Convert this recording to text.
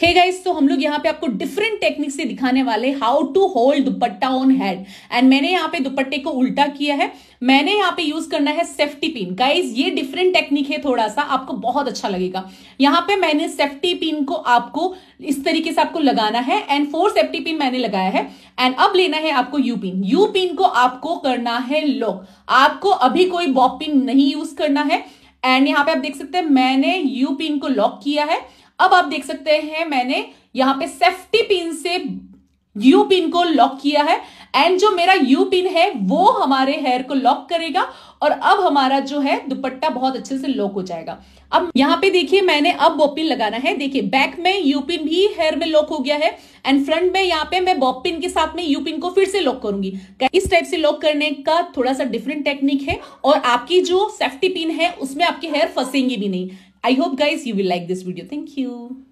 Hey guys तो हम लोग यहाँ पे आपको डिफरेंट टेक्निक से दिखाने वाले how to hold dupatta on head and मैंने यहाँ पे दुपट्टे को उल्टा किया है मैंने यहाँ पे यूज करना है सेफ्टी पिन गाइस ये डिफरेंट टेक्निक है थोड़ा सा आपको बहुत अच्छा लगेगा यहाँ पे मैंने सेफ्टी पिन को आपको इस तरीके से आपको लगाना है एंड फोर सेफ्टी पिन मैंने लगाया है एंड अब लेना है आपको यू पिन यू पिन को आपको करना है लॉक आपको अभी कोई बॉप पिन नहीं यूज करना है एंड यहाँ पे आप देख सकते हैं मैंने यू पिन को लॉक किया है अब आप देख सकते हैं मैंने यहां पे सेफ्टी पिन से यू पिन को लॉक किया है एंड जो मेरा यू पिन है वो हमारे हेयर को लॉक करेगा और अब हमारा जो है दुपट्टा बहुत अच्छे से लॉक हो जाएगा अब यहाँ पे देखिए मैंने अब बॉपिन लगाना है देखिए बैक में यू पिन भी हेयर में लॉक हो गया है एंड फ्रंट में यहाँ पे मैं बॉप पिन के साथ में यू पिन को फिर से लॉक करूंगी इस टाइप से लॉक करने का थोड़ा सा डिफरेंट टेक्निक है और आपकी जो सेफ्टी पिन है उसमें आपके हेयर फंसेंगे भी नहीं I hope guys you will like this video. Thank you.